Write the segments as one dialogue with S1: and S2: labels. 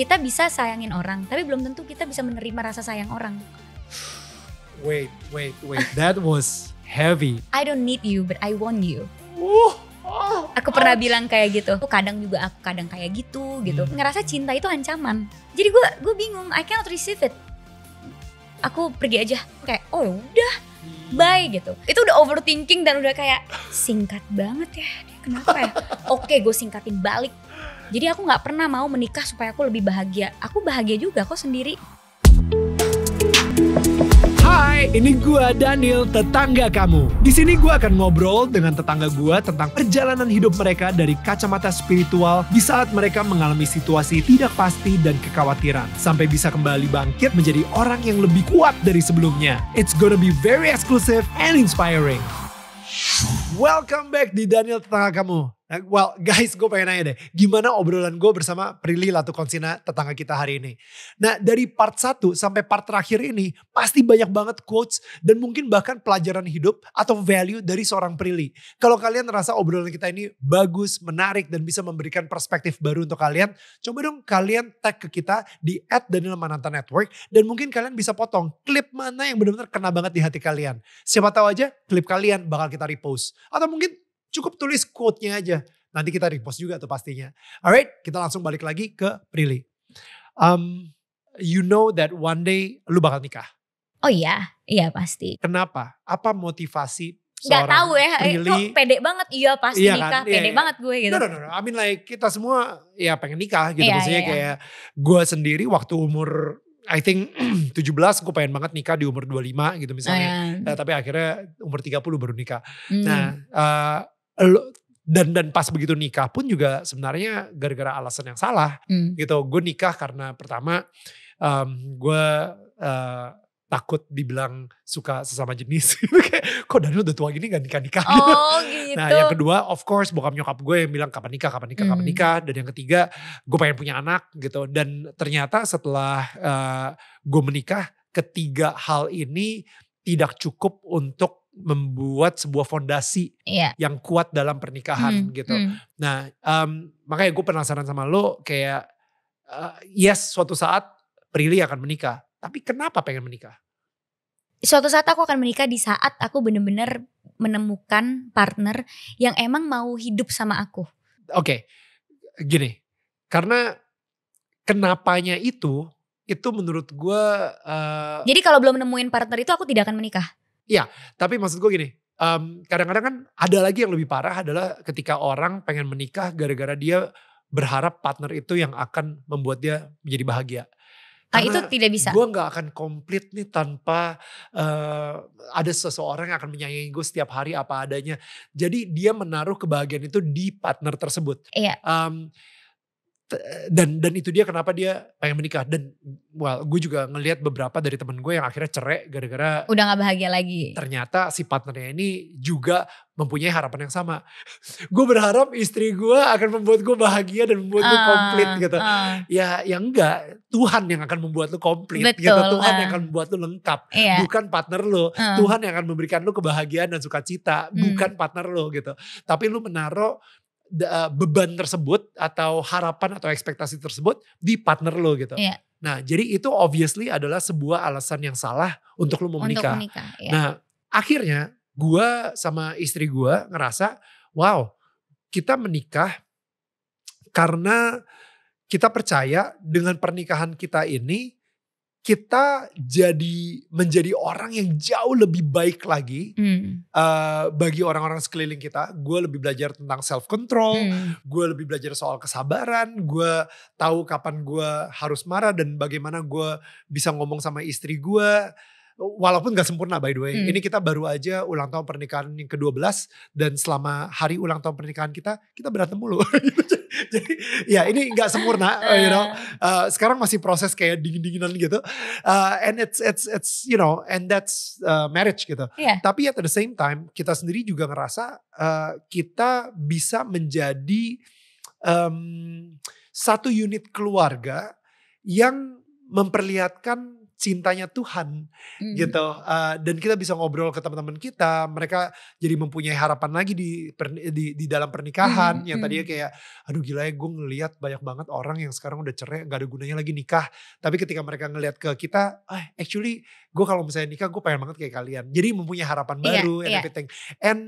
S1: kita bisa sayangin orang, tapi belum tentu kita bisa menerima rasa sayang orang.
S2: Wait, wait, wait. That was heavy.
S1: I don't need you, but I want you. Uh, oh, aku pernah ouch. Ah. bilang kayak gitu. Kadang juga aku kadang kayak gitu, gitu. Hmm. Ngerasa cinta itu ancaman. Jadi gue gue bingung. I cannot receive it. Aku pergi aja. Kayak oh udah, bye gitu. Itu udah overthinking dan udah kayak singkat banget ya. kenapa ya? Oke, gue singkatin balik jadi aku nggak pernah mau menikah supaya aku lebih bahagia. Aku bahagia juga kok sendiri.
S2: Hai, ini gua Daniel, tetangga kamu. Di sini gua akan ngobrol dengan tetangga gua tentang perjalanan hidup mereka dari kacamata spiritual di saat mereka mengalami situasi tidak pasti dan kekhawatiran sampai bisa kembali bangkit menjadi orang yang lebih kuat dari sebelumnya. It's gonna be very exclusive and inspiring. Welcome back di Daniel Tetangga Kamu. Eh, well guys gue pengen nanya deh, gimana obrolan gue bersama Prilly Latukonsina tetangga kita hari ini. Nah dari part 1 sampai part terakhir ini pasti banyak banget quotes dan mungkin bahkan pelajaran hidup atau value dari seorang Prilly. Kalau kalian ngerasa obrolan kita ini bagus, menarik dan bisa memberikan perspektif baru untuk kalian, coba dong kalian tag ke kita di at Daniel Mananta Network dan mungkin kalian bisa potong klip mana yang benar-benar kena banget di hati kalian. Siapa tahu aja klip kalian bakal kita repost repost. Atau mungkin cukup tulis quote-nya aja. Nanti kita repost juga tuh pastinya. Alright, kita langsung balik lagi ke Prilly. Um, you know that one day lu bakal nikah. Oh iya, iya pasti. Kenapa? Apa motivasi Gak tahu ya, eh, Prilly, kok pede banget, iya pasti iya kan? nikah, kan? pede iya, banget gue gitu. No, no, no, no. I mean like kita semua ya pengen nikah gitu. Iya, Maksudnya iya, iya. kayak gue sendiri waktu umur I think 17 gue pengen banget nikah di umur 25 gitu misalnya. Uh. Nah, tapi akhirnya umur 30 baru nikah. Hmm. Nah, uh, lo, dan dan pas begitu nikah pun juga sebenarnya gara-gara alasan yang salah hmm. gitu gue nikah karena pertama um, gue uh, takut dibilang suka sesama jenis gitu, kayak kok Daniel udah tua gini gak nikah nikah oh, gitu. nah gitu. yang kedua of course bokap nyokap gue yang bilang kapan nikah kapan nikah hmm. kapan nikah dan yang ketiga gue pengen punya anak gitu dan ternyata setelah uh, gue menikah ketiga hal ini tidak cukup untuk membuat sebuah fondasi yeah. yang kuat dalam pernikahan hmm, gitu. Hmm. Nah, um, makanya gue penasaran sama lo kayak uh, yes suatu saat Prilly akan menikah tapi kenapa pengen menikah? Suatu
S1: saat aku akan menikah di saat aku benar-benar menemukan partner yang emang mau hidup sama aku.
S2: Oke, okay. gini, karena kenapanya itu, itu menurut gue. Uh, Jadi
S1: kalau belum nemuin partner itu aku tidak akan menikah.
S2: Iya, tapi maksud gue gini, um, kadang-kadang kan ada lagi yang lebih parah adalah ketika orang pengen menikah gara-gara dia berharap partner itu yang akan membuat dia menjadi bahagia. Ah, Karena itu tidak bisa. Gue gak akan komplit nih tanpa uh, ada seseorang yang akan menyayangi gue setiap hari apa adanya. Jadi dia menaruh kebahagiaan itu di partner tersebut. Iya. Um, dan dan itu dia kenapa dia pengen menikah dan well gue juga ngelihat beberapa dari temen gue yang akhirnya cerai gara-gara udah
S1: gak bahagia lagi
S2: ternyata si partnernya ini juga mempunyai harapan yang sama gue berharap istri gue akan membuat gue bahagia dan membuat uh, komplit gitu uh. ya yang enggak Tuhan yang akan membuat lu komplit gitu Tuhan uh. yang ah. akan membuat lu lengkap iya. bukan partner lu uh. Tuhan yang akan memberikan lu kebahagiaan dan sukacita hmm. bukan partner lu gitu tapi lu menaruh Eh, beban tersebut atau harapan atau ekspektasi tersebut di partner lo gitu. Iya. Nah, jadi itu obviously adalah sebuah alasan yang salah untuk lo mau menikah. menikah iya. Nah, akhirnya gue sama istri gue ngerasa, wow, kita menikah karena kita percaya dengan pernikahan kita ini kita jadi menjadi orang yang jauh lebih baik lagi hmm. uh, bagi orang-orang sekeliling kita. Gue lebih belajar tentang self control, hmm. gue lebih belajar soal kesabaran, gue tahu kapan gue harus marah dan bagaimana gue bisa ngomong sama istri gue walaupun gak sempurna by the way. Hmm. Ini kita baru aja ulang tahun pernikahan yang ke-12 dan selama hari ulang tahun pernikahan kita kita berantem mulu. Gitu. Jadi ya ini gak sempurna, you know. Uh, sekarang masih proses kayak dingin-dinginan gitu. Uh, and it's it's it's you know and that's uh, marriage gitu. Yeah. Tapi at the same time kita sendiri juga ngerasa uh, kita bisa menjadi um, satu unit keluarga yang memperlihatkan cintanya Tuhan hmm. gitu uh, dan kita bisa ngobrol ke teman-teman kita mereka jadi mempunyai harapan lagi di di, di dalam pernikahan hmm. yang tadinya hmm. kayak aduh gila ya gue ngelihat banyak banget orang yang sekarang udah cerai nggak ada gunanya lagi nikah tapi ketika mereka ngelihat ke kita ah actually gue kalau misalnya nikah gue pengen banget kayak kalian jadi mempunyai harapan yeah, baru yeah. and iya. everything and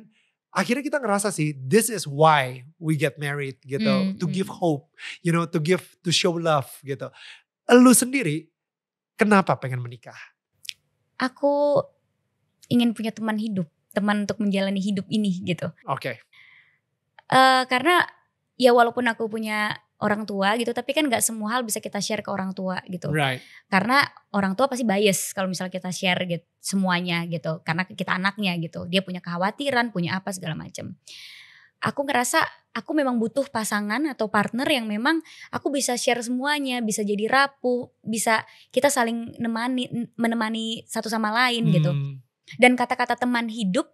S2: akhirnya kita ngerasa sih this is why we get married gitu hmm. to give hmm. hope you know to give to show love gitu lu sendiri Kenapa pengen menikah?
S1: Aku ingin punya teman hidup, teman untuk menjalani hidup ini gitu. Oke. Okay. Uh, eh, karena ya walaupun aku punya orang tua gitu, tapi kan nggak semua hal bisa kita share ke orang tua gitu. Right. Karena orang tua pasti bias kalau misalnya kita share gitu semuanya gitu, karena kita anaknya gitu, dia punya kekhawatiran, punya apa segala macam aku ngerasa aku memang butuh pasangan atau partner yang memang aku bisa share semuanya, bisa jadi rapuh, bisa kita saling menemani menemani satu sama lain gitu. hmm. gitu. Dan kata-kata teman hidup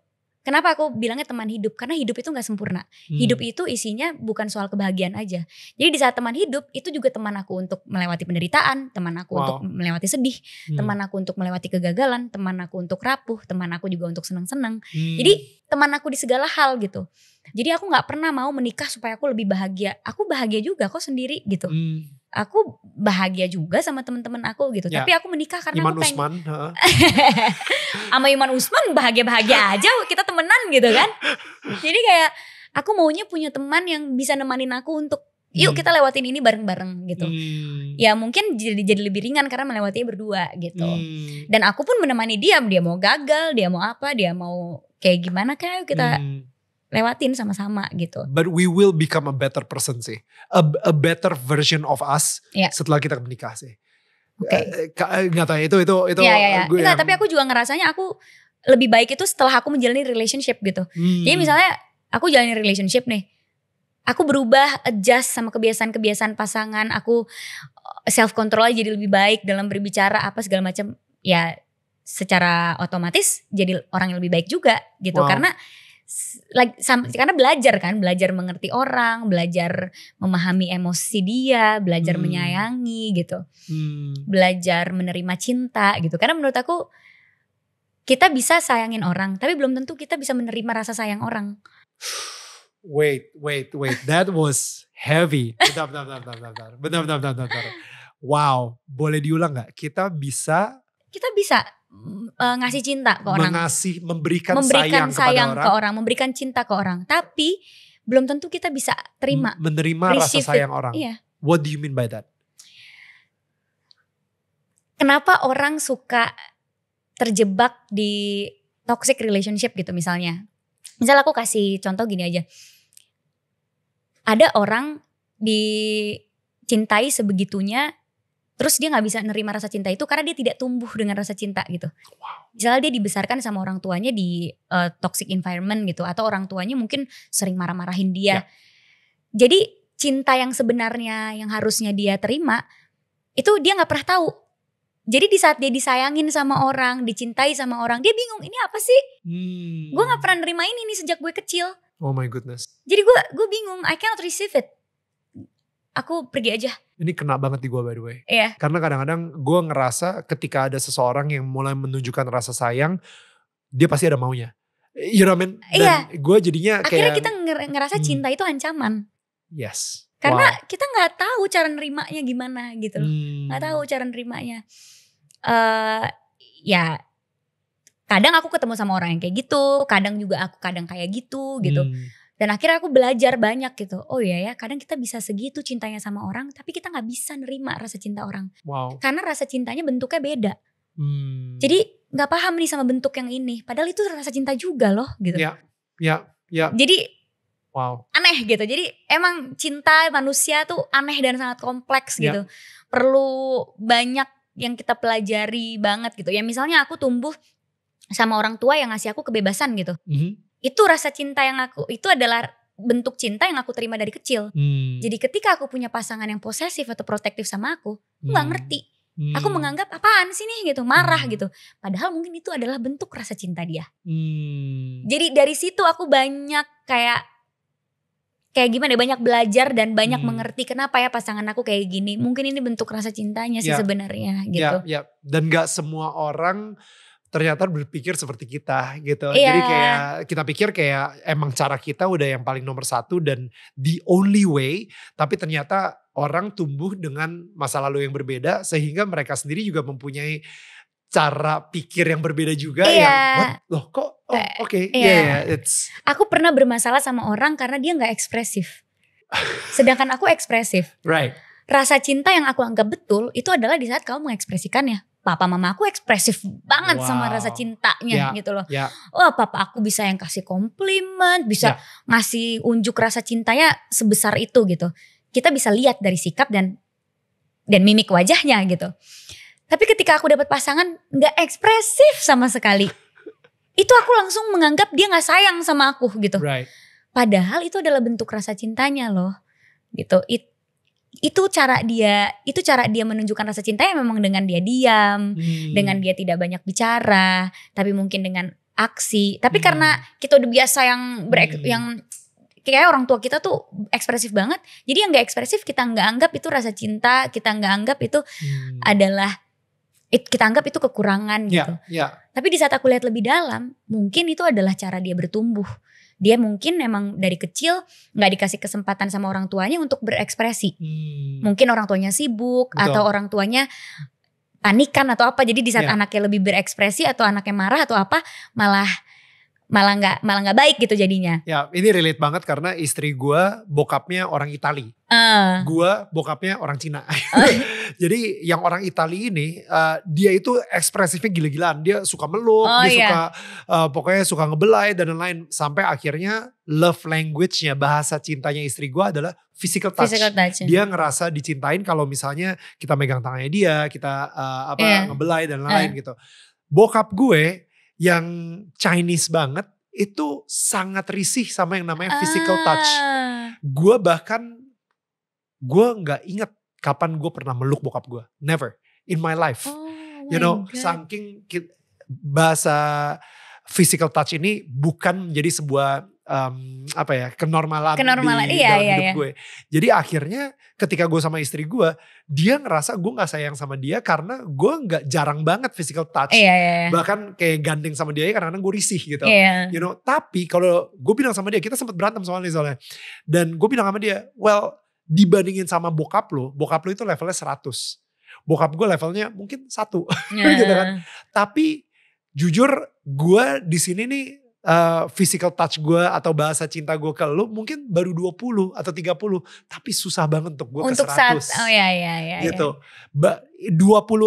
S1: Kenapa aku bilangnya teman hidup? Karena hidup itu nggak sempurna. Hmm. Hidup itu isinya bukan soal kebahagiaan aja. Jadi di saat teman hidup itu juga teman aku untuk melewati penderitaan, teman aku wow. untuk melewati sedih, hmm. teman aku untuk melewati kegagalan, teman aku untuk rapuh, teman aku juga untuk senang-senang. Hmm. Jadi teman aku di segala hal gitu. Jadi aku nggak pernah mau menikah supaya aku lebih bahagia. Aku bahagia juga kok sendiri gitu. Hmm aku bahagia juga sama teman-teman aku gitu. Ya. Tapi aku menikah karena Iman aku pengen. Usman, sama Iman Usman bahagia-bahagia aja kita temenan gitu kan. Jadi kayak aku maunya punya teman yang bisa nemanin aku untuk yuk hmm. kita lewatin ini bareng-bareng gitu. Hmm. Ya mungkin jadi jadi lebih ringan karena melewatinya berdua gitu.
S2: Hmm.
S1: Dan aku pun menemani dia, dia mau gagal, dia mau apa, dia mau kayak gimana kayak kita hmm lewatin sama-sama gitu.
S2: But we will become a better person sih, a, a better version of us yeah. setelah kita menikah sih. Oke. Okay. Eh, eh, eh, nggak tahu itu itu itu. Iya iya. Gue ya. Enggak, yang... tapi
S1: aku juga ngerasanya aku lebih baik itu setelah aku menjalani relationship gitu. Hmm. Jadi misalnya aku jalani relationship nih, aku berubah adjust sama kebiasaan-kebiasaan pasangan, aku self control jadi lebih baik dalam berbicara apa segala macam. Ya secara otomatis jadi orang yang lebih baik juga gitu wow. karena like sama, hmm. karena belajar kan belajar mengerti orang belajar memahami emosi dia belajar hmm. menyayangi gitu hmm. belajar menerima cinta gitu karena menurut aku kita bisa sayangin orang tapi belum tentu kita bisa menerima rasa sayang orang
S2: wait wait wait that was heavy benar benar benar benar benar wow boleh diulang nggak kita bisa
S1: kita bisa uh, ngasih cinta ke orang.
S2: Mengasih, memberikan, memberikan sayang, sayang orang. ke orang,
S1: memberikan cinta ke orang. Tapi belum tentu kita bisa terima. Menerima rasa sayang orang. Iya.
S2: What do you mean by that?
S1: Kenapa orang suka terjebak di toxic relationship gitu misalnya. Misal aku kasih contoh gini aja. Ada orang dicintai sebegitunya Terus dia nggak bisa nerima rasa cinta itu karena dia tidak tumbuh dengan rasa cinta gitu. Misalnya dia dibesarkan sama orang tuanya di uh, toxic environment gitu atau orang tuanya mungkin sering marah-marahin dia. Ya. Jadi cinta yang sebenarnya yang harusnya dia terima itu dia nggak pernah tahu. Jadi di saat dia disayangin sama orang, dicintai sama orang, dia bingung ini apa sih? Hmm. Gue nggak pernah nerima ini nih sejak gue kecil.
S2: Oh my goodness.
S1: Jadi gue gue bingung, I cannot receive it aku pergi aja
S2: ini kena banget di gue by the way. Iya. Yeah. Karena kadang-kadang gue ngerasa ketika ada seseorang yang mulai menunjukkan rasa sayang, dia pasti ada maunya. You know I mean? iya. Yeah. gue jadinya kayak. Akhirnya kita
S1: ngerasa hmm. cinta itu ancaman.
S2: Yes. Karena wow.
S1: kita nggak tahu cara nerimanya gimana gitu loh. Hmm. Nggak tahu cara nerimanya. Uh, ya kadang aku ketemu sama orang yang kayak gitu, kadang juga aku kadang kayak gitu gitu. Hmm dan akhirnya aku belajar banyak gitu oh iya ya kadang kita bisa segitu cintanya sama orang tapi kita nggak bisa nerima rasa cinta orang wow. karena rasa cintanya bentuknya beda hmm. jadi nggak paham nih sama bentuk yang ini padahal itu rasa cinta juga loh gitu
S2: ya ya ya jadi wow
S1: aneh gitu jadi emang cinta manusia tuh aneh dan sangat kompleks ya. gitu perlu banyak yang kita pelajari banget gitu ya misalnya aku tumbuh sama orang tua yang ngasih aku kebebasan gitu mm -hmm itu rasa cinta yang aku itu adalah bentuk cinta yang aku terima dari kecil. Hmm. Jadi ketika aku punya pasangan yang posesif atau protektif sama aku, aku nggak hmm. ngerti. Hmm. Aku menganggap apaan sih nih gitu, marah hmm. gitu. Padahal mungkin itu adalah bentuk rasa cinta dia. Hmm. Jadi dari situ aku banyak kayak kayak gimana ya, banyak belajar dan banyak hmm. mengerti kenapa ya pasangan aku kayak gini. Mungkin ini bentuk rasa cintanya sih ya. sebenarnya ya, gitu.
S2: Ya, ya. Dan gak semua orang ternyata berpikir seperti kita gitu. Yeah. Jadi kayak kita pikir kayak emang cara kita udah yang paling nomor satu dan the only way. Tapi ternyata orang tumbuh dengan masa lalu yang berbeda sehingga mereka sendiri juga mempunyai cara pikir yang berbeda juga yeah. yang What? loh
S1: kok oh, eh, oke okay. Iya. yeah. yeah, yeah, it's aku pernah bermasalah sama orang karena dia nggak ekspresif sedangkan aku ekspresif right rasa cinta yang aku anggap betul itu adalah di saat kamu mengekspresikannya papa mama aku ekspresif banget wow. sama rasa cintanya yeah. gitu loh. Yeah. Ya. Oh papa aku bisa yang kasih komplimen, bisa yeah. ngasih unjuk rasa cintanya sebesar itu gitu. Kita bisa lihat dari sikap dan dan mimik wajahnya gitu. Tapi ketika aku dapat pasangan nggak ekspresif sama sekali. itu aku langsung menganggap dia nggak sayang sama aku gitu. Right. Padahal itu adalah bentuk rasa cintanya loh. Gitu. It, itu cara dia itu cara dia menunjukkan rasa cinta yang memang dengan dia diam hmm. dengan dia tidak banyak bicara tapi mungkin dengan aksi tapi hmm. karena kita udah biasa yang berek, hmm. yang kayak orang tua kita tuh ekspresif banget jadi yang gak ekspresif kita nggak anggap itu rasa cinta kita nggak anggap itu hmm. adalah it, kita anggap itu kekurangan ya, gitu yeah. tapi di saat aku lihat lebih dalam mungkin itu adalah cara dia bertumbuh dia mungkin emang dari kecil nggak dikasih kesempatan sama orang tuanya untuk berekspresi hmm. mungkin orang tuanya sibuk Betul. atau orang tuanya panikan atau apa jadi di saat yeah. anaknya lebih berekspresi atau anaknya marah atau apa malah malah nggak malah nggak baik gitu jadinya.
S2: Ya ini relate banget karena istri gue bokapnya orang Itali, uh. Ah. gue bokapnya orang Cina. Uh. Jadi yang orang Itali ini uh, dia itu ekspresifnya gila-gilaan, dia suka meluk, oh, dia iya. suka uh, pokoknya suka ngebelai dan lain-lain sampai akhirnya love language-nya bahasa cintanya istri gue adalah physical touch. Physical touch. Dia ngerasa dicintain kalau misalnya kita megang tangannya dia, kita uh, apa yeah. ngebelai dan lain-lain uh. gitu. Bokap gue yang Chinese banget itu sangat risih sama yang namanya physical ah. touch. Gue bahkan gue nggak inget kapan gue pernah meluk bokap gue. Never in my life. Oh, you know, God. saking bahasa physical touch ini bukan menjadi sebuah um, apa ya kenormalan, kenormalan di iya, dalam iya, hidup iya. gue. Jadi akhirnya ketika gue sama istri gue, dia ngerasa gue nggak sayang sama dia karena gue nggak jarang banget physical touch. Iya, iya, iya. Bahkan kayak gandeng sama dia ya, karena gue risih gitu. Iya. You know, tapi kalau gue bilang sama dia, kita sempat berantem soalnya soalnya. Dan gue bilang sama dia, well dibandingin sama bokap lo, bokap lo itu levelnya 100. Bokap gue levelnya mungkin satu, yeah. gitu kan. Tapi jujur gue di sini nih uh, physical touch gue atau bahasa cinta gue ke lu mungkin baru 20 atau 30 tapi susah banget untuk gue untuk ke 100 saat, oh
S1: ya ya ya gitu
S2: ya. 20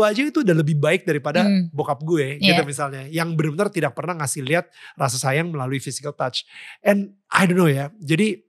S2: aja itu udah lebih baik daripada hmm. bokap gue yeah. gitu iya. misalnya yang benar-benar tidak pernah ngasih lihat rasa sayang melalui physical touch and I don't know ya jadi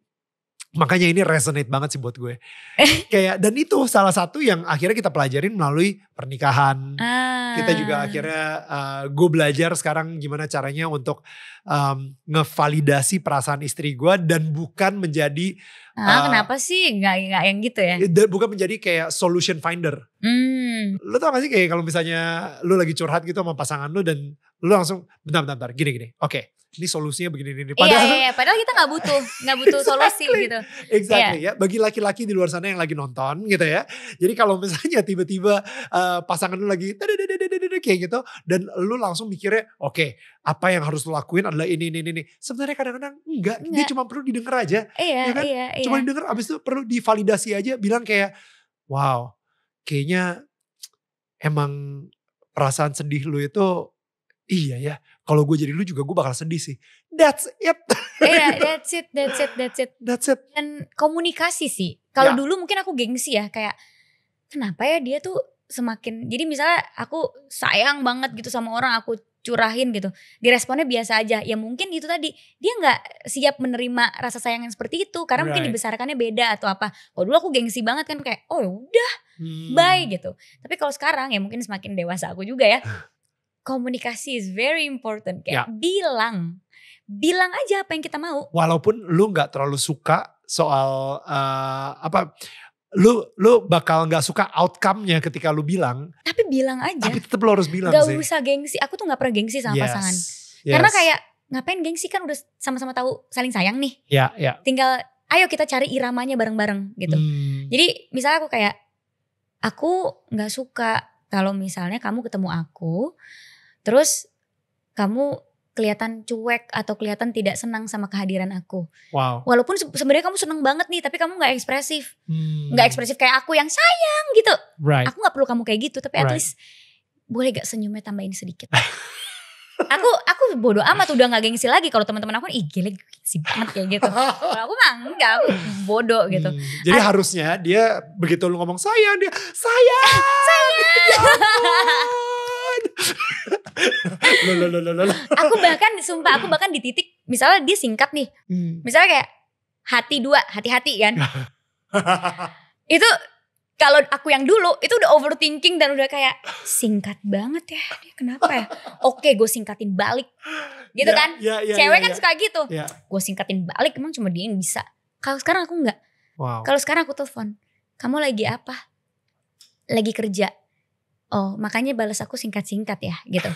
S2: Makanya ini resonate banget sih buat gue. Kayak dan itu salah satu yang akhirnya kita pelajarin melalui pernikahan. Ah. Kita juga akhirnya uh, gue belajar sekarang gimana caranya untuk um, ngevalidasi perasaan istri gue dan bukan menjadi ah, uh, kenapa
S1: sih nggak nggak yang gitu ya?
S2: Bukan menjadi kayak solution finder. Hmm. Lo tau gak sih kayak kalau misalnya lo lagi curhat gitu sama pasangan lo dan lo langsung bentar bentar, bentar gini gini. Oke. Okay ini solusinya begini ini iya, padahal yeah,
S1: yeah. padahal kita nggak butuh nggak butuh exactly, solusi gitu exactly yeah.
S2: ya bagi laki-laki di luar sana yang lagi nonton gitu ya jadi kalau misalnya tiba-tiba uh, pasangan lu lagi kayak gitu dan lu langsung mikirnya oke okay, apa yang harus lu lakuin adalah ini ini ini sebenarnya kadang-kadang enggak, enggak dia cuma perlu didengar aja iya, yeah, kan iya, iya. cuma didengar abis itu perlu divalidasi aja bilang kayak wow kayaknya emang perasaan sedih lu itu iya ya kalau gue jadi lu juga gue bakal sedih sih that's it Iya, that's it that's it that's it that's it
S1: dan komunikasi sih kalau yeah. dulu mungkin aku gengsi ya kayak kenapa ya dia tuh semakin jadi misalnya aku sayang banget gitu sama orang aku curahin gitu diresponnya biasa aja ya mungkin itu tadi dia nggak siap menerima rasa sayang yang seperti itu karena right. mungkin dibesarkannya beda atau apa oh dulu aku gengsi banget kan kayak oh ya udah hmm. bye gitu tapi kalau sekarang ya mungkin semakin dewasa aku juga ya komunikasi is very important kayak yeah. bilang bilang aja apa yang kita mau
S2: walaupun lu nggak terlalu suka soal uh, apa lu lu bakal nggak suka outcome-nya ketika lu bilang
S1: tapi bilang aja tapi
S2: tetap lu harus bilang gak sih usah
S1: gengsi aku tuh nggak pernah gengsi sama yes. pasangan yes. karena kayak ngapain gengsi kan udah sama-sama tahu saling sayang nih ya yeah, ya yeah. tinggal ayo kita cari iramanya bareng-bareng gitu hmm. jadi misalnya aku kayak aku nggak suka kalau misalnya kamu ketemu aku, terus kamu kelihatan cuek atau kelihatan tidak senang sama kehadiran aku. Wow. Walaupun sebenarnya kamu senang banget nih, tapi kamu nggak ekspresif, hmm. nggak hmm. ekspresif kayak aku yang sayang gitu. Right. Aku nggak perlu kamu kayak gitu, tapi right. at least boleh gak senyumnya tambahin sedikit. aku aku bodoh amat udah nggak gengsi lagi kalau teman-teman aku ih gila gengsi banget kayak gitu kalau aku mah enggak aku
S2: bodoh hmm, gitu hmm, jadi harusnya dia begitu lu ngomong saya dia saya saya lo, lo, lo, lo, lo.
S1: aku bahkan sumpah aku bahkan di titik misalnya dia singkat nih hmm. misalnya kayak hati dua hati-hati kan itu kalau aku yang dulu itu udah overthinking dan udah kayak singkat banget ya dia kenapa ya oke gue singkatin balik gitu yeah, kan yeah, yeah, ya, cewek kan ya. suka gitu ya. gue singkatin balik emang cuma dia yang bisa kalau sekarang aku nggak wow. kalau sekarang aku telepon kamu lagi apa lagi kerja oh makanya balas aku singkat singkat ya gitu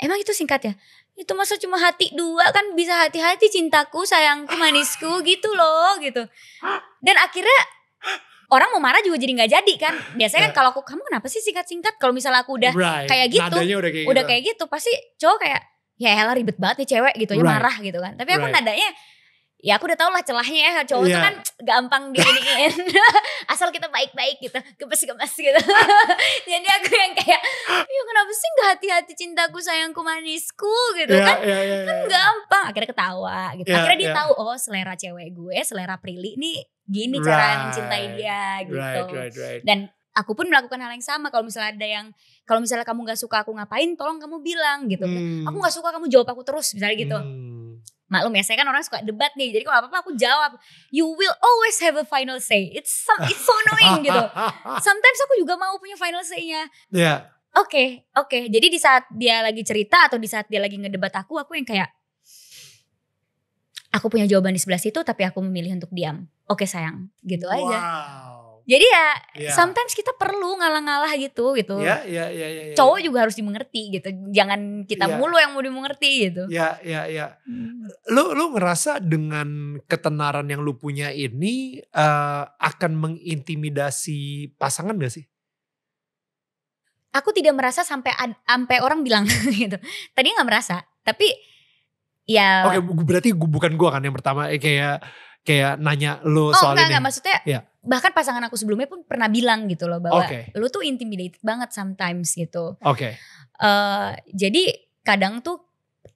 S1: emang itu singkat ya itu masa cuma hati dua kan bisa hati-hati cintaku sayangku manisku gitu loh gitu dan akhirnya orang mau marah juga jadi nggak jadi kan biasanya kan iya. kalau aku kamu kenapa sih singkat singkat kalau misalnya aku udah right. kayak gitu udah kayak udah gitu. kayak gitu pasti cowok kayak ya elah ribet banget nih cewek gitu ya right. marah gitu kan tapi aku right. nadanya ya aku udah tau lah celahnya ya cowok yeah. tuh iya. kan gampang diiniin asal kita baik-baik gitu gemes-gemes gitu jadi aku yang kayak ya kenapa sih nggak hati-hati cintaku sayangku manisku gitu yeah, kan yeah, yeah, yeah. kan iya. gampang akhirnya ketawa gitu yeah, akhirnya dia yeah. tahu oh selera cewek gue selera Prilly nih gini right. cara mencintai dia gitu right, right, right. dan aku pun melakukan hal yang sama kalau misalnya ada yang kalau misalnya kamu nggak suka aku ngapain tolong kamu bilang gitu hmm. aku nggak suka kamu jawab aku terus misalnya gitu hmm. maklum ya saya kan orang suka debat nih jadi kalau apa apa aku jawab you will always have a final say it's so, it's so annoying gitu sometimes aku juga mau punya final say-nya yeah. oke okay, oke okay. jadi di saat dia lagi cerita atau di saat dia lagi ngedebat aku aku yang kayak aku punya jawaban di sebelah situ tapi aku memilih untuk diam oke sayang gitu wow. aja jadi ya yeah. sometimes kita perlu ngalah-ngalah gitu gitu. Ya,
S2: yeah, ya, ya, ya, iya. Cowok
S1: juga harus dimengerti gitu. Jangan kita iya. mulu yang mau dimengerti
S2: gitu. Ya, ya, ya. Hmm. Lu lu ngerasa dengan ketenaran yang lu punya ini uh, akan mengintimidasi pasangan gak sih?
S1: Aku tidak merasa sampai sampai orang bilang gitu. Tadi nggak merasa, tapi
S2: Iya. Oke, okay, berarti bukan gue kan yang pertama eh, kayak kayak nanya lo oh, soal enggak, ini. enggak maksudnya ya.
S1: bahkan pasangan aku sebelumnya pun pernah bilang gitu loh bahwa okay. lo tuh intimidated banget sometimes gitu. Oke. Okay. Uh, eh, jadi kadang tuh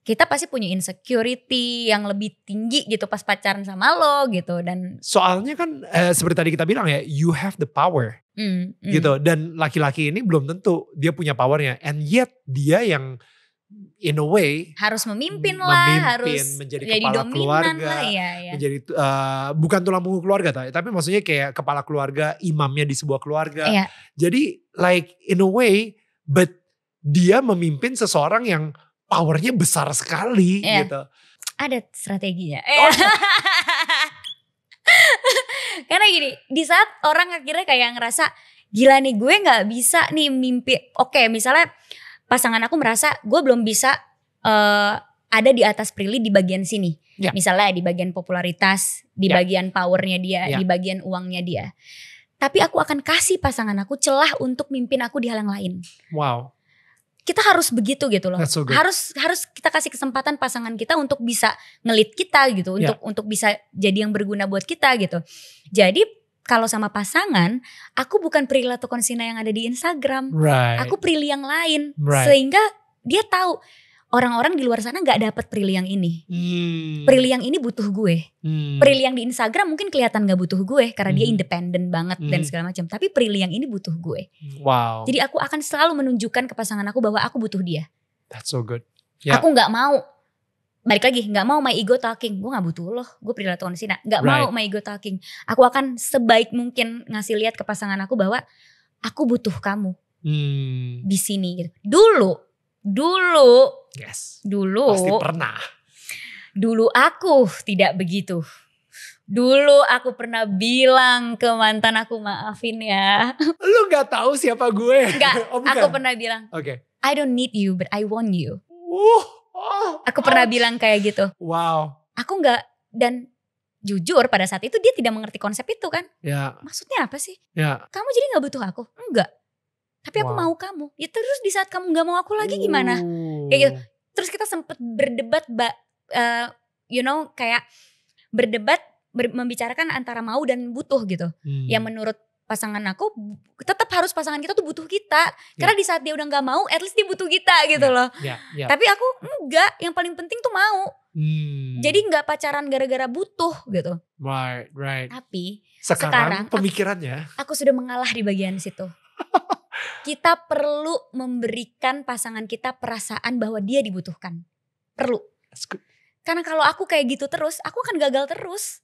S1: kita pasti punya insecurity yang lebih tinggi gitu pas pacaran sama lo gitu dan
S2: soalnya kan eh, seperti tadi kita bilang ya you have the power mm, mm. gitu dan laki-laki ini belum tentu dia punya powernya and yet dia yang in a way
S1: harus memimpin lah, memimpin, harus menjadi kepala keluarga, lah, ya, ya.
S2: menjadi uh, bukan tulang punggung keluarga tapi, tapi maksudnya kayak kepala keluarga, imamnya di sebuah keluarga. Ya. Jadi like in a way, but dia memimpin seseorang yang powernya besar sekali ya. gitu.
S1: Ada strateginya. Oh. Iya. Karena gini, di saat orang akhirnya kayak ngerasa gila nih gue nggak bisa nih mimpi. Oke, misalnya pasangan aku merasa gue belum bisa uh, ada di atas Prilly di bagian sini. Ya. Misalnya di bagian popularitas, di ya. bagian powernya dia, ya. di bagian uangnya dia. Tapi aku akan kasih pasangan aku celah untuk mimpin aku di hal yang lain. Wow. Kita harus begitu gitu loh. so Harus harus kita kasih kesempatan pasangan kita untuk bisa ngelit kita gitu, yeah. untuk untuk bisa jadi yang berguna buat kita gitu. Jadi kalau sama pasangan, aku bukan Prilly Latukonsina yang ada di Instagram. Right. Aku Prilly yang lain. Right. Sehingga dia tahu orang-orang di luar sana nggak dapat Prilly yang ini. Hmm. Prilly yang ini butuh gue. Hmm. Prilly yang di Instagram mungkin kelihatan nggak butuh gue karena hmm. dia independen banget hmm. dan segala macam. Tapi Prilly yang ini butuh gue.
S2: Wow. Jadi aku
S1: akan selalu menunjukkan ke pasangan aku bahwa aku butuh dia.
S2: That's so good. Yeah. Aku nggak
S1: mau balik lagi nggak mau my ego talking gue nggak butuh loh gue tuan sini. nggak right. mau my ego talking aku akan sebaik mungkin ngasih lihat ke pasangan aku bahwa aku butuh kamu hmm. di sini gitu dulu dulu yes dulu pasti pernah dulu aku tidak begitu Dulu aku pernah bilang ke mantan aku maafin ya.
S2: Lu gak tahu siapa gue? Gak, oh,
S1: aku pernah bilang. Oke. Okay. I don't need you but I want you. Uh aku aku ouch. pernah bilang kayak gitu. Wow. Aku nggak dan jujur pada saat itu dia tidak mengerti konsep itu kan. Ya. Maksudnya apa sih? Ya. Kamu jadi nggak butuh aku? Enggak. Tapi aku wow. mau kamu. Ya terus di saat kamu nggak mau aku lagi gimana? Uh. Kayak gitu. Terus kita sempet berdebat, ba, uh, you know, kayak berdebat ber, membicarakan antara mau dan butuh gitu. Hmm. Yang menurut pasangan aku tetap harus pasangan kita tuh butuh kita yeah. karena ya. di saat dia udah nggak mau at least dia butuh kita gitu yeah. loh yeah. Yeah. tapi aku enggak yang paling penting tuh mau
S2: hmm.
S1: jadi nggak pacaran gara-gara butuh gitu
S2: right right tapi sekarang, sekarang pemikirannya
S1: aku, aku sudah mengalah di bagian situ kita perlu memberikan pasangan kita perasaan bahwa dia dibutuhkan perlu karena kalau aku kayak gitu terus aku akan gagal terus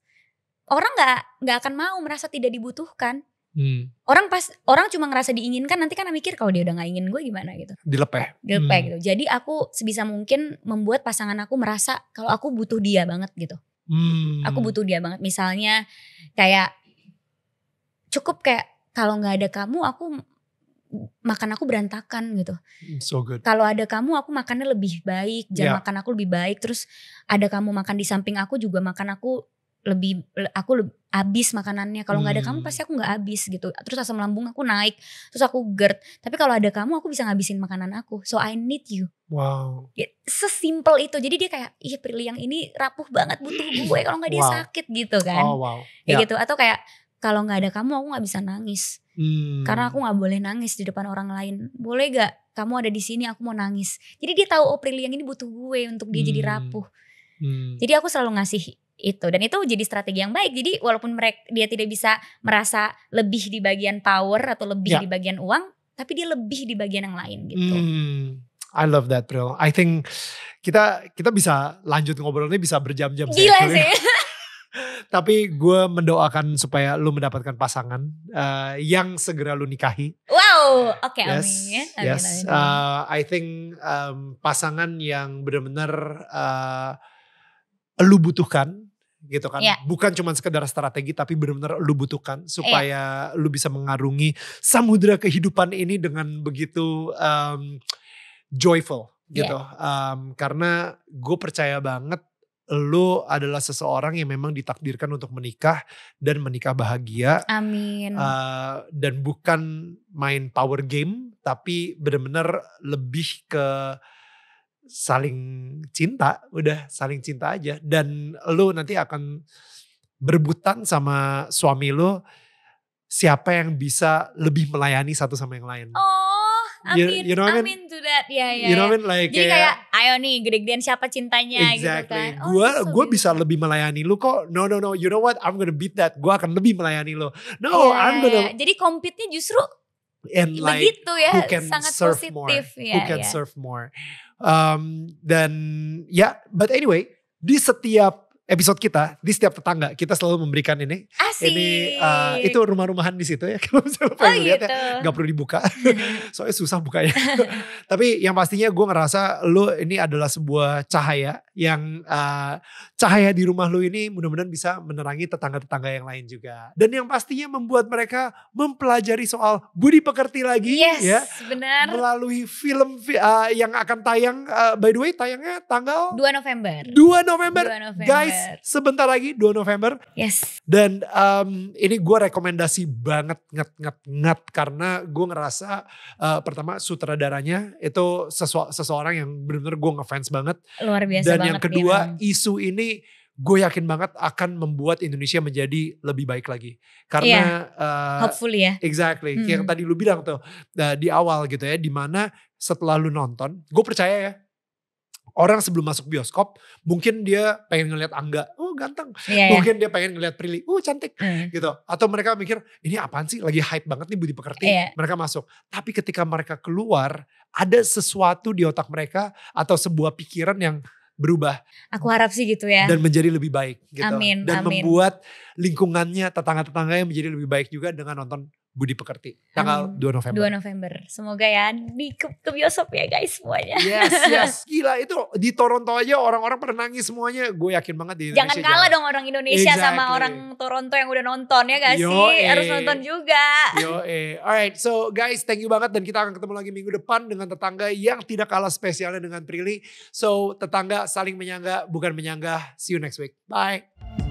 S1: orang nggak nggak akan mau merasa tidak dibutuhkan Hmm. Orang pas orang cuma ngerasa diinginkan nanti kan mikir kalau dia udah gak ingin gue gimana gitu.
S2: Dilepeh. Dilepeh hmm. gitu.
S1: Jadi aku sebisa mungkin membuat pasangan aku merasa kalau aku butuh dia banget gitu.
S2: Hmm. Aku butuh
S1: dia banget. Misalnya kayak cukup kayak kalau nggak ada kamu aku makan aku berantakan gitu.
S2: Hmm, so good.
S1: Kalau ada kamu aku makannya lebih baik, jam yeah. makan aku lebih baik, terus ada kamu makan di samping aku juga makan aku lebih aku lebih, habis makanannya kalau nggak hmm. ada kamu hmm. pasti aku nggak abis gitu terus asam lambung aku naik terus aku GERD tapi kalau ada kamu aku bisa ngabisin makanan aku so I need you wow ya, sesimpel itu jadi dia kayak ih Prilly yang ini rapuh banget butuh gue kalau nggak dia wow. sakit gitu kan oh, wow. ya, ya. gitu atau kayak kalau nggak ada kamu aku nggak bisa nangis hmm. karena aku nggak boleh nangis di depan orang lain boleh gak kamu ada di sini aku mau nangis jadi dia tahu oh Prilly yang ini butuh gue untuk dia hmm. jadi rapuh hmm. jadi aku selalu ngasih itu dan itu jadi strategi yang baik jadi walaupun mereka dia tidak bisa merasa lebih di bagian power atau lebih yeah. di bagian uang tapi dia lebih di bagian yang lain
S2: gitu hmm, I love that bro I think kita kita bisa lanjut ngobrolnya bisa berjam-jam. Gila ya. sih. Tapi gue mendoakan supaya lu mendapatkan pasangan uh, yang segera lu nikahi.
S1: Wow, oke okay, yes, amin. amin. Yes, amin,
S2: Uh, I think um, pasangan yang benar-benar uh, lu butuhkan gitu kan. Yeah. Bukan cuma sekedar strategi tapi benar-benar lu butuhkan supaya yeah. lu bisa mengarungi samudra kehidupan ini dengan begitu um, joyful iya. gitu. Yeah. Um, karena gue percaya banget lu adalah seseorang yang memang ditakdirkan untuk menikah dan menikah bahagia.
S1: Amin.
S2: Uh, dan bukan main power game tapi benar-benar lebih ke saling cinta, udah saling cinta aja. Dan lu nanti akan berebutan sama suami lu siapa yang bisa lebih melayani satu sama yang lain.
S1: Oh, amin, you, you know amin I mean? to that. Ya, yeah, ya, yeah, you know ya. what I mean? like, Jadi kayak, kayak ayo nih gede-gedean siapa cintanya gitu exactly. gitu kan. Oh,
S2: gue so gue bisa lebih melayani lu kok. No, no, no, you know what? I'm gonna beat that. Gue akan lebih melayani lu. No, yeah, I'm iya, gonna. Iya.
S1: Jadi compete-nya justru
S2: and like Begitu ya, who can serve positif, more, ya, who can ya. serve more. Um, dan ya, yeah, but anyway, di setiap episode kita, di setiap tetangga kita selalu memberikan ini. Eh, Asik. Ini uh, itu rumah-rumahan di situ ya. Kalau misalnya oh, pengen lihat ya, gitu. nggak perlu dibuka. Soalnya susah bukanya. Tapi yang pastinya gue ngerasa lo ini adalah sebuah cahaya yang uh, cahaya di rumah lu ini mudah-mudahan bisa menerangi tetangga-tetangga yang lain juga. Dan yang pastinya membuat mereka mempelajari soal budi pekerti lagi yes, ya. benar. Melalui film uh, yang akan tayang uh, by the way tayangnya tanggal 2 November. 2 November. 2 November. Guys, sebentar lagi 2 November. Yes. Dan um, ini gue rekomendasi banget nget nget nget karena gue ngerasa uh, pertama sutradaranya itu sesu seseorang yang benar-benar gue ngefans banget. Luar
S1: biasa Dan banget yang kedua
S2: isu ini ini gue yakin banget akan membuat Indonesia menjadi lebih baik lagi karena yeah, iya. uh, hopefully ya exactly hmm. yang tadi lu bilang tuh nah, di awal gitu ya dimana setelah lu nonton gue percaya ya orang sebelum masuk bioskop mungkin dia pengen ngeliat Angga, oh ganteng. Yeah, iya. mungkin yeah. dia pengen ngeliat Prilly, oh cantik mm. gitu. Atau mereka mikir ini apaan sih lagi hype banget nih Budi Pekerti. Yeah. Mereka masuk. Tapi ketika mereka keluar ada sesuatu di otak mereka atau sebuah pikiran yang berubah.
S1: Aku harap sih gitu ya. Dan
S2: menjadi lebih baik gitu. Amin, Dan amin. membuat lingkungannya tetangga-tetangganya menjadi lebih baik juga dengan nonton Budi Pekerti tanggal Amin. 2 November. 2
S1: November. Semoga ya di ke, bioskop ya guys semuanya. Yes, yes.
S2: Gila itu di Toronto aja orang-orang pernah nangis semuanya. Gue yakin banget di Indonesia. Jangan kalah jangan. dong
S1: orang Indonesia exactly. sama orang Toronto yang udah nonton
S2: ya guys. sih? Harus nonton juga. Yo, eh. Alright, so guys thank you banget dan kita akan ketemu lagi minggu depan dengan tetangga yang tidak kalah spesialnya dengan Prilly. So tetangga saling menyangga bukan menyanggah. See you next week. Bye.